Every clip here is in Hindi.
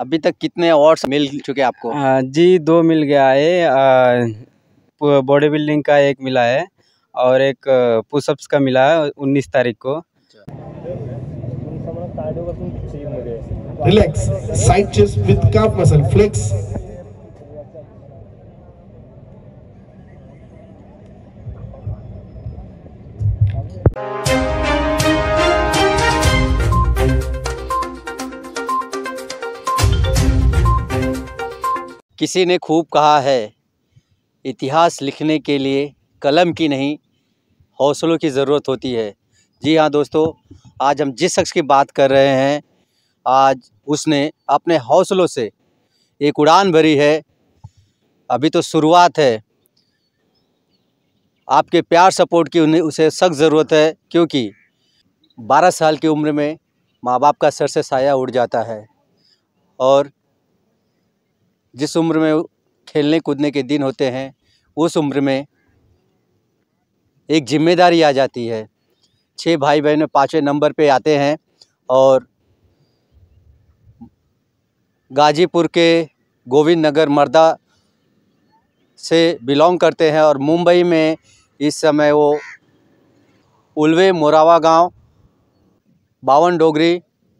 अभी तक कितने अवार्ड्स मिल चुके आपको जी दो मिल गया है बॉडी बिल्डिंग का एक मिला है और एक पुशअप्स का मिला है उन्नीस तारीख को relax side chest with calf muscle flex Thank you. किसी ने खूब कहा है इतिहास लिखने के लिए कलम की नहीं हौसलों की ज़रूरत होती है जी हाँ दोस्तों आज हम जिस शख्स की बात कर रहे हैं आज उसने अपने हौसलों से एक उड़ान भरी है अभी तो शुरुआत है आपके प्यार सपोर्ट की उन्हें उसे सख्त ज़रूरत है क्योंकि 12 साल की उम्र में माँ बाप का सर से साया उड़ जाता है और जिस उम्र में खेलने कूदने के दिन होते हैं उस उम्र में एक जिम्मेदारी आ जाती है छः भाई बहन पाँचवें नंबर पे आते हैं और गाजीपुर के गोविंद नगर मर्दा से बिलोंग करते हैं और मुंबई में इस समय वो उलवे मोरावा गांव बावन डोगरी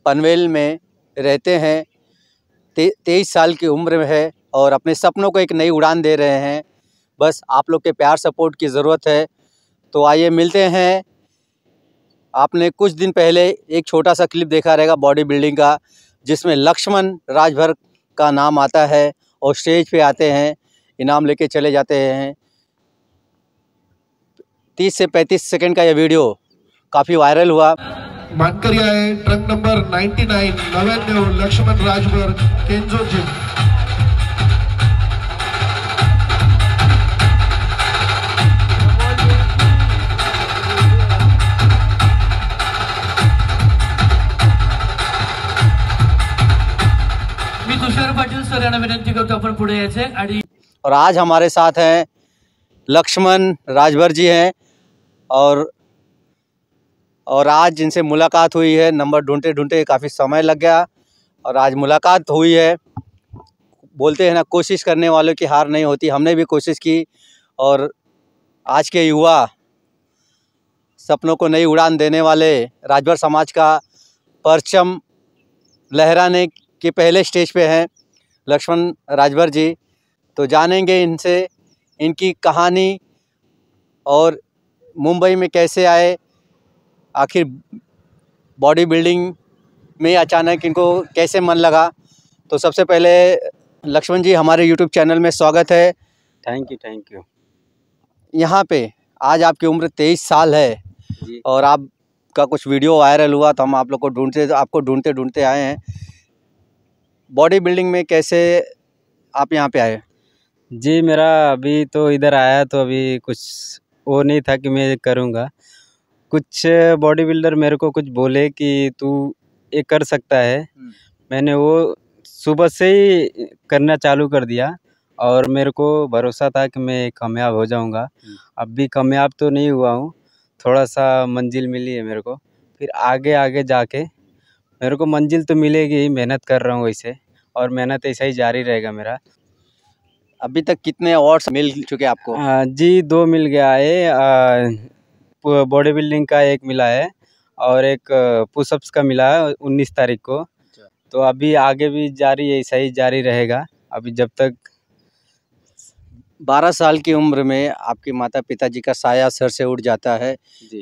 पनवेल में रहते हैं ते, तेईस साल की उम्र में है और अपने सपनों को एक नई उड़ान दे रहे हैं बस आप लोग के प्यार सपोर्ट की ज़रूरत है तो आइए मिलते हैं आपने कुछ दिन पहले एक छोटा सा क्लिप देखा रहेगा बॉडी बिल्डिंग का जिसमें लक्ष्मण राजभर का नाम आता है और स्टेज पे आते हैं इनाम लेके चले जाते हैं तीस से पैंतीस सेकंड का यह वीडियो काफ़ी वायरल हुआ मानकरिया है ट्रक नंबर 99 नव्याण्णव लक्ष्मण राजभर केन्जो जिम और आज हमारे साथ हैं लक्ष्मण राजभर जी हैं और और आज जिनसे मुलाकात हुई है नंबर ढूंढते ढूंढते काफ़ी समय लग गया और आज मुलाकात हुई है बोलते हैं ना कोशिश करने वालों की हार नहीं होती हमने भी कोशिश की और आज के युवा सपनों को नई उड़ान देने वाले राजभर समाज का परचम लहराने के पहले स्टेज पे हैं लक्ष्मण राजभर जी तो जानेंगे इनसे इनकी कहानी और मुंबई में कैसे आए आखिर बॉडी बिल्डिंग में अचानक इनको कैसे मन लगा तो सबसे पहले लक्ष्मण जी हमारे यूट्यूब चैनल में स्वागत है थैंक यू थैंक यू यहाँ पे आज आपकी उम्र तेईस साल है और आपका कुछ वीडियो वायरल हुआ तो हम आप लोग को ढूंढते आपको ढूंढते ढूंढते आए हैं बॉडी बिल्डिंग में कैसे आप यहाँ पे आए जी मेरा अभी तो इधर आया तो अभी कुछ वो नहीं था कि मैं करूँगा कुछ बॉडी बिल्डर मेरे को कुछ बोले कि तू ये कर सकता है हम्म। मैंने वो सुबह से ही करना चालू कर दिया और मेरे को भरोसा था कि मैं कामयाब हो जाऊंगा हम्म। अब भी कामयाब तो नहीं हुआ हूँ थोड़ा सा मंजिल मिली है मेरे को फिर आगे आगे जाके मेरे को मंजिल तो मिलेगी ही मेहनत कर रहा हूँ वैसे और मेहनत ऐसा ही जारी रहेगा मेरा अभी तक कितने अवार्ड्स मिल चुके आपको आ, जी दो मिल गया है बॉडी बिल्डिंग का एक मिला है और एक पुशअप्स का मिला है उन्नीस तारीख को अच्छा। तो अभी आगे भी जारी ऐसा ही जारी रहेगा अभी जब तक बारह साल की उम्र में आपके माता पिताजी का साया सर से उठ जाता है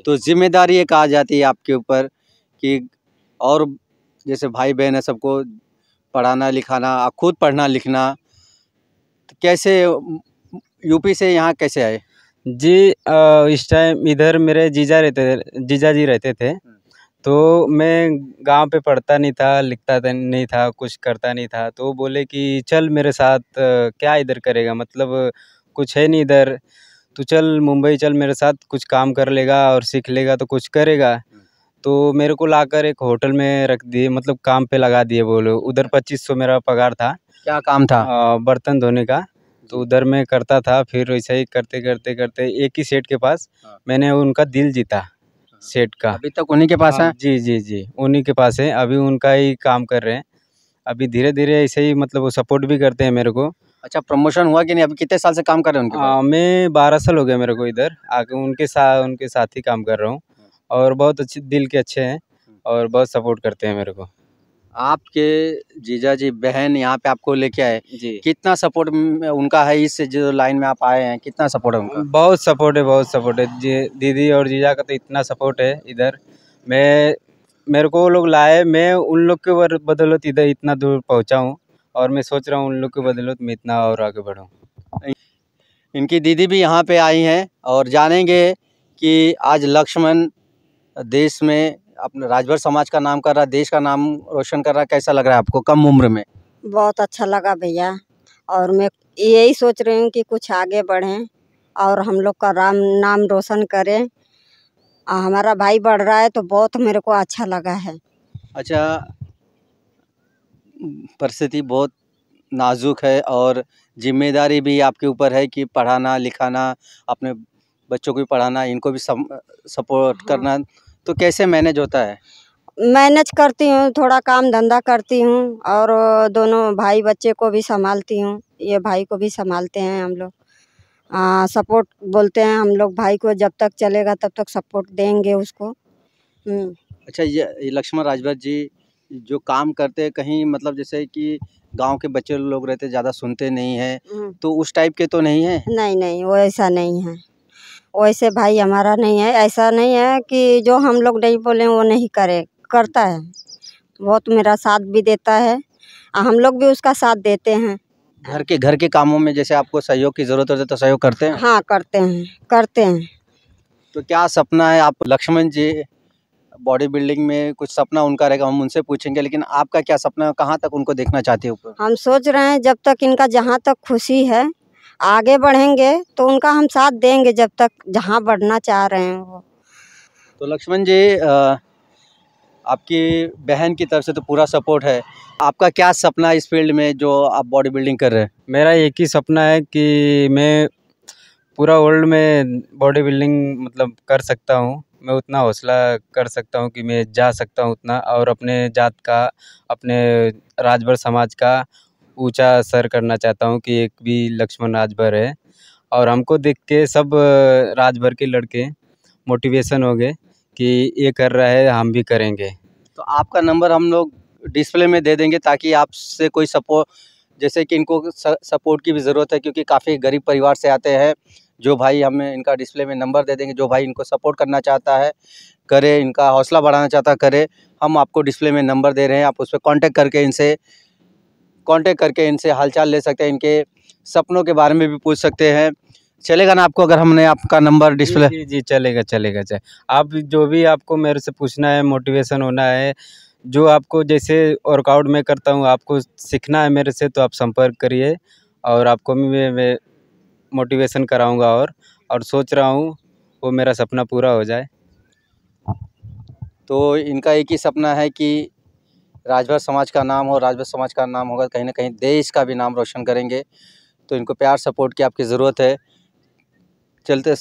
तो जिम्मेदारी एक आ जाती है आपके ऊपर कि और जैसे भाई बहन है सबको पढ़ाना लिखाना खुद पढ़ना लिखना तो कैसे यूपी से यहाँ कैसे आए जी आ, इस टाइम इधर मेरे जीजा रहते थे जीजा जी रहते थे हम्म। तो मैं गांव पे पढ़ता नहीं था लिखता नहीं था कुछ करता नहीं था तो बोले कि चल मेरे साथ क्या इधर करेगा मतलब कुछ है नहीं इधर तो चल मुंबई चल मेरे साथ कुछ काम कर लेगा और सीख लेगा तो कुछ करेगा हम्म। तो मेरे को लाकर एक होटल में रख दिए मतलब काम पे लगा दिए बोलो उधर अच्छा। पच्चीस सौ मेरा पगार था क्या काम था आ, बर्तन धोने का तो उधर मैं करता था फिर वैसे ही करते करते करते एक ही सेठ के पास हाँ। मैंने उनका दिल जीता हाँ। सेठ का अभी तक उन्हीं के पास हाँ, है जी जी जी उन्हीं के पास है अभी उनका ही काम कर रहे हैं अभी धीरे धीरे ऐसे ही मतलब वो सपोर्ट भी करते हैं मेरे को अच्छा प्रमोशन हुआ कि नहीं अभी कितने साल से काम कर रहे हैं उनके आ, मैं बारह साल हो गया मेरे को इधर आके उनके साथ उनके साथ ही काम कर रहा हूँ और बहुत अच्छे दिल के अच्छे हैं और बहुत सपोर्ट करते हैं मेरे को आपके जीजा जी बहन यहाँ पे आपको लेके आए जी कितना सपोर्ट उनका है इस जो लाइन में आप आए हैं कितना सपोर्ट है उनका बहुत सपोर्ट है बहुत सपोर्ट है दीदी और जीजा का तो इतना सपोर्ट है इधर मैं मेरे को वो लोग लाए मैं उन लोग के बदौलत इधर इतना दूर पहुँचा हूँ और मैं सोच रहा हूँ उन लोग के बदौलत मैं इतना और आगे बढ़ूँ इनकी दीदी भी यहाँ पे आई हैं और जानेंगे कि आज लक्ष्मण देश में अपने राजभर समाज का नाम कर रहा देश का नाम रोशन कर रहा कैसा लग रहा है आपको कम उम्र में बहुत अच्छा लगा भैया और मैं यही सोच रही हूँ कि कुछ आगे बढ़ें और हम लोग का राम नाम रोशन करें हमारा भाई बढ़ रहा है तो बहुत मेरे को अच्छा लगा है अच्छा परिस्थिति बहुत नाजुक है और जिम्मेदारी भी आपके ऊपर है कि पढ़ाना लिखाना अपने बच्चों को भी पढ़ाना इनको भी सपोर्ट हाँ। करना तो कैसे मैनेज होता है मैनेज करती हूँ थोड़ा काम धंधा करती हूँ और दोनों भाई बच्चे को भी संभालती हूँ ये भाई को भी संभालते हैं हम लोग सपोर्ट बोलते हैं हम लोग भाई को जब तक चलेगा तब तक सपोर्ट देंगे उसको हम्म। अच्छा ये लक्ष्मण राजभर जी जो काम करते हैं कहीं मतलब जैसे कि गांव के बच्चे लोग रहते ज़्यादा सुनते नहीं हैं हम्म। तो उस टाइप के तो नहीं है नहीं नहीं वो ऐसा नहीं है वैसे भाई हमारा नहीं है ऐसा नहीं है कि जो हम लोग नहीं बोले वो नहीं करे करता है बहुत मेरा साथ भी देता है हम लोग भी उसका साथ देते हैं घर के घर के कामों में जैसे आपको सहयोग की ज़रूरत होती है तो सहयोग करते हैं हाँ करते हैं करते हैं तो क्या सपना है आप लक्ष्मण जी बॉडी बिल्डिंग में कुछ सपना उनका रहेगा हम उनसे पूछेंगे लेकिन आपका क्या सपना है कहाँ तक उनको देखना चाहते हो हम सोच रहे हैं जब तक इनका जहाँ तक खुशी है आगे बढ़ेंगे तो उनका हम साथ देंगे जब तक जहाँ बढ़ना चाह रहे हैं वो तो लक्ष्मण जी आपकी बहन की तरफ से तो पूरा सपोर्ट है आपका क्या सपना इस फील्ड में जो आप बॉडी बिल्डिंग कर रहे हैं मेरा एक ही सपना है कि मैं पूरा वर्ल्ड में बॉडी बिल्डिंग मतलब कर सकता हूँ मैं उतना हौसला कर सकता हूँ कि मैं जा सकता हूँ उतना और अपने जात का अपने राजभर समाज का ऊंचा सर करना चाहता हूँ कि एक भी लक्ष्मण राजभर है और हमको देख के सब राजभर के लड़के मोटिवेशन हो गए कि ये कर रहा है हम भी करेंगे तो आपका नंबर हम लोग डिस्प्ले में दे देंगे ताकि आपसे कोई सपोर्ट जैसे कि इनको सपोर्ट की भी ज़रूरत है क्योंकि काफ़ी गरीब परिवार से आते हैं जो भाई हमें इनका डिस्प्ले में नंबर दे देंगे जो भाई इनको सपोर्ट करना चाहता है करे इनका हौसला बढ़ाना चाहता करे हम आपको डिस्प्ले में नंबर दे रहे हैं आप उस पर कॉन्टेक्ट करके इनसे कांटेक्ट करके इनसे हालचाल ले सकते हैं इनके सपनों के बारे में भी पूछ सकते हैं चलेगा ना आपको अगर हमने आपका नंबर डिस्प्ले जी, जी चलेगा चलेगा चले आप जो भी आपको मेरे से पूछना है मोटिवेशन होना है जो आपको जैसे वर्कआउट में करता हूँ आपको सीखना है मेरे से तो आप संपर्क करिए और आपको मैं, मैं मोटिवेशन कराऊंगा और और सोच रहा हूँ वो मेरा सपना पूरा हो जाए तो इनका एक ही सपना है कि राजभर समाज का नाम हो राजभर समाज का नाम होगा कहीं ना कहीं देश का भी नाम रोशन करेंगे तो इनको प्यार सपोर्ट की आपकी ज़रूरत है चलते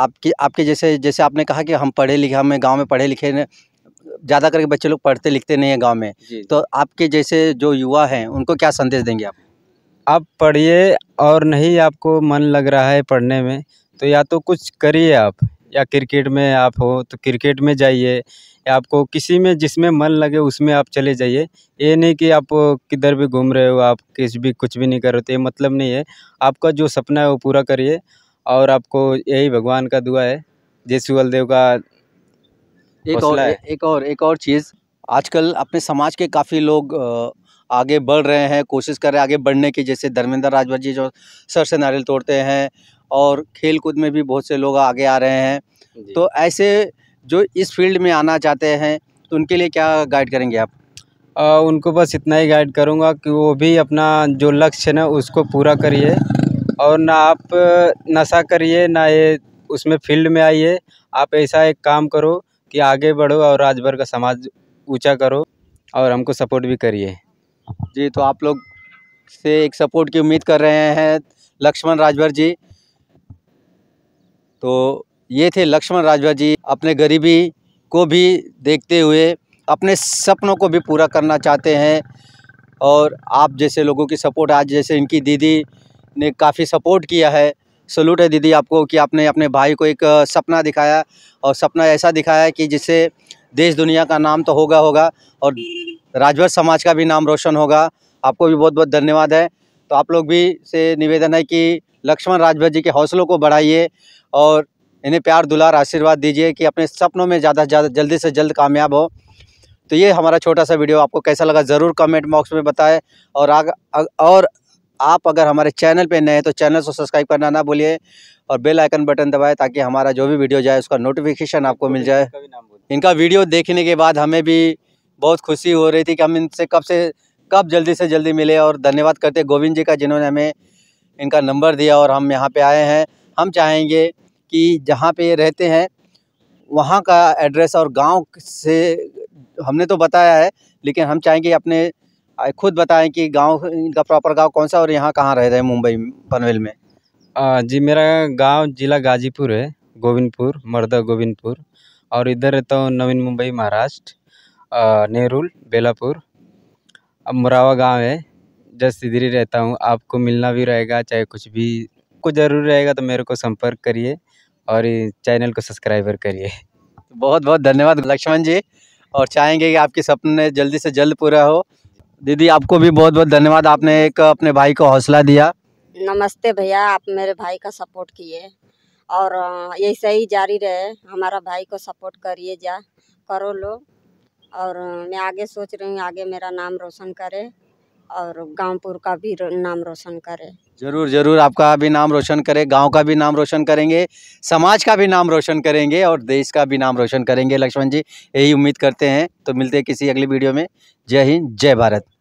आपकी आपके जैसे जैसे आपने कहा कि हम पढ़े लिखे हमें गांव में पढ़े लिखे ज़्यादा करके बच्चे लोग पढ़ते लिखते नहीं हैं गांव में तो आपके जैसे जो युवा हैं उनको क्या संदेश देंगे आप आप पढ़िए और नहीं आपको मन लग रहा है पढ़ने में तो या तो कुछ करिए आप या क्रिकेट में आप हो तो क्रिकेट में जाइए आपको किसी में जिसमें मन लगे उसमें आप चले जाइए ये नहीं कि आप किधर भी घूम रहे हो आप किस भी कुछ भी नहीं कर रहे तो मतलब नहीं है आपका जो सपना है वो पूरा करिए और आपको यही भगवान का दुआ है जय सूवलदेव का एक और एक और एक और चीज़ आजकल अपने समाज के काफ़ी लोग आगे बढ़ रहे हैं कोशिश कर रहे हैं आगे बढ़ने की जैसे धर्मेंद्र राजभर जी जो सर से नारियल तोड़ते हैं और खेल कूद में भी बहुत से लोग आगे आ रहे हैं तो ऐसे जो इस फील्ड में आना चाहते हैं तो उनके लिए क्या गाइड करेंगे आप आ, उनको बस इतना ही गाइड करूँगा कि वो भी अपना जो लक्ष्य है ना उसको पूरा करिए और ना आप नशा करिए ना ये उसमें फील्ड में आइए आप ऐसा एक काम करो कि आगे बढ़ो और राजभर का समाज ऊंचा करो और हमको सपोर्ट भी करिए जी तो आप लोग से एक सपोर्ट की उम्मीद कर रहे हैं लक्ष्मण राजभर जी तो ये थे लक्ष्मण राजभर जी अपने गरीबी को भी देखते हुए अपने सपनों को भी पूरा करना चाहते हैं और आप जैसे लोगों की सपोर्ट आज जैसे इनकी दीदी ने काफ़ी सपोर्ट किया है सलूट है दीदी आपको कि आपने अपने भाई को एक सपना दिखाया और सपना ऐसा दिखाया कि जिससे देश दुनिया का नाम तो होगा होगा और राजभर समाज का भी नाम रोशन होगा आपको भी बहुत बहुत धन्यवाद है तो आप लोग भी से निवेदन है कि लक्ष्मण राजभर जी के हौसलों को बढ़ाइए और इन्हें प्यार दुलार आशीर्वाद दीजिए कि अपने सपनों में ज़्यादा से ज़्यादा जल्दी से जल्द कामयाब हो तो ये हमारा छोटा सा वीडियो आपको कैसा लगा ज़रूर कमेंट बॉक्स में बताएं और आग, आग, और आप अगर हमारे चैनल पे नए हैं तो चैनल को सब्सक्राइब करना ना भूलिए और बेल आइकन बटन दबाएं ताकि हमारा जो भी वीडियो जाए उसका नोटिफिकेशन आपको मिल जाए इनका वीडियो देखने के बाद हमें भी बहुत खुशी हो रही थी कि हम इनसे कब से कब जल्दी से जल्दी मिले और धन्यवाद करते गोविंद जी का जिन्होंने हमें इनका नंबर दिया और हम यहाँ पर आए हैं हम चाहेंगे कि जहाँ पे ये रहते हैं वहाँ का एड्रेस और गांव से हमने तो बताया है लेकिन हम चाहेंगे अपने खुद बताएं कि गांव इनका प्रॉपर गांव कौन सा और यहाँ कहाँ रह हैं मुंबई पनवेल में आ, जी मेरा गांव जिला गाजीपुर है गोविंदपुर मर्दा गोविंदपुर और इधर रहता हूँ नवीन मुंबई महाराष्ट्र नेहरुल बेलापुर अब मुरावा गाँव है जस्ट इधर ही रहता हूँ आपको मिलना भी रहेगा चाहे कुछ भी कुछ ज़रूर रहेगा तो मेरे को संपर्क करिए और चैनल को सब्सक्राइबर करिए बहुत बहुत धन्यवाद लक्ष्मण जी और चाहेंगे कि आपके सपने जल्दी से जल्द पूरा हो दीदी आपको भी बहुत बहुत धन्यवाद आपने एक अपने भाई को हौसला दिया नमस्ते भैया आप मेरे भाई का सपोर्ट किए और यही सही जारी रहे हमारा भाई को सपोर्ट करिए जा करो लोग और मैं आगे सोच रही हूँ आगे मेरा नाम रोशन करे और गांवपुर का भी नाम रोशन करे जरूर जरूर आपका भी नाम रोशन करें गांव का भी नाम रोशन करेंगे समाज का भी नाम रोशन करेंगे और देश का भी नाम रोशन करेंगे लक्ष्मण जी यही उम्मीद करते हैं तो मिलते हैं किसी अगली वीडियो में जय हिंद जय भारत